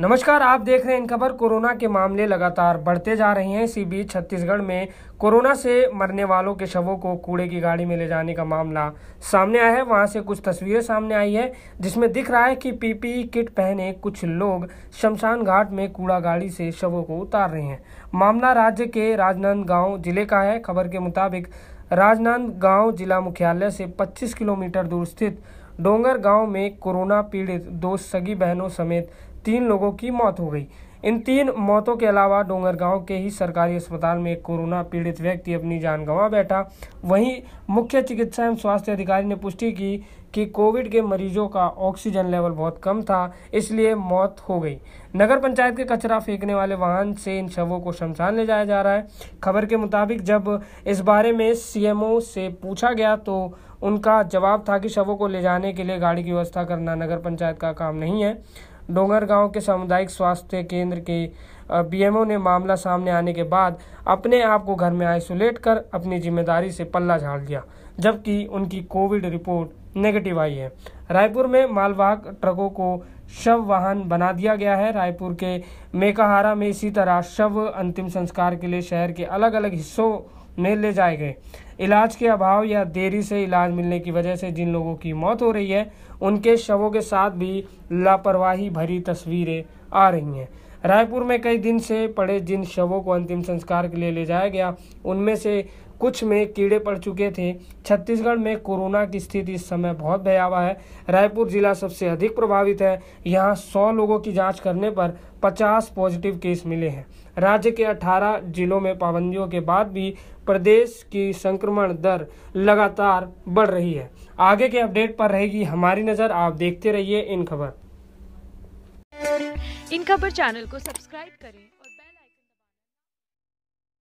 नमस्कार आप देख रहे हैं इन खबर कोरोना के मामले लगातार बढ़ते जा रहे हैं इसी बीच छत्तीसगढ़ में कोरोना से मरने वालों के शवों को कूड़े की गाड़ी में ले जाने का मामला सामने आया है वहां से कुछ तस्वीरें सामने आई है जिसमें दिख रहा है कि पीपीई किट पहने कुछ लोग शमशान घाट में कूड़ा गाड़ी से शवों को उतार रहे हैं मामला राज्य के राजनांदगांव जिले का है खबर के मुताबिक राजनांदगांव जिला मुख्यालय से पच्चीस किलोमीटर दूर स्थित डोंगर गांव में कोरोना पीड़ित दो सगी बहनों समेत तीन लोगों की मौत हो गई इन तीन मौतों के अलावा डोंगर गांव के ही सरकारी अस्पताल में कोरोना पीड़ित व्यक्ति अपनी जान गंवा बैठा वहीं मुख्य चिकित्सा एवं स्वास्थ्य अधिकारी ने पुष्टि की कि कोविड के मरीजों का ऑक्सीजन लेवल बहुत कम था इसलिए मौत हो गई नगर पंचायत के कचरा फेंकने वाले वाहन से इन शवों को शमशान ले जाया जा रहा है खबर के मुताबिक जब इस बारे में सीएमओ से पूछा गया तो उनका जवाब था कि शवों को ले जाने के लिए गाड़ी की व्यवस्था करना नगर पंचायत का काम नहीं है डोंगर गांव के सामुदायिक स्वास्थ्य केंद्र के बीएमओ ने मामला सामने आने के बाद अपने आप को घर में आइसोलेट कर अपनी जिम्मेदारी से पल्ला झाड़ लिया जबकि उनकी कोविड रिपोर्ट नेगेटिव आई है रायपुर में मालवाहक ट्रकों को शव वाहन बना दिया गया है रायपुर के मेकाहारा में इसी तरह शव अंतिम संस्कार के लिए शहर के अलग अलग हिस्सों में ले जाए गए इलाज के अभाव या देरी से इलाज मिलने की वजह से जिन लोगों की मौत हो रही है उनके शवों के साथ भी लापरवाही भरी तस्वीरें आ रही हैं रायपुर में कई दिन से पड़े जिन शवों को अंतिम संस्कार के लिए ले जाया गया उनमें से कुछ में कीड़े पड़ चुके थे छत्तीसगढ़ में कोरोना की स्थिति इस समय बहुत भयावह है रायपुर जिला सबसे अधिक प्रभावित है यहाँ 100 लोगों की जांच करने पर 50 पॉजिटिव केस मिले हैं राज्य के 18 जिलों में पाबंदियों के बाद भी प्रदेश की संक्रमण दर लगातार बढ़ रही है आगे के अपडेट पर रहेगी हमारी नज़र आप देखते रहिए इन खबर इन खबर चैनल को सब्सक्राइब करें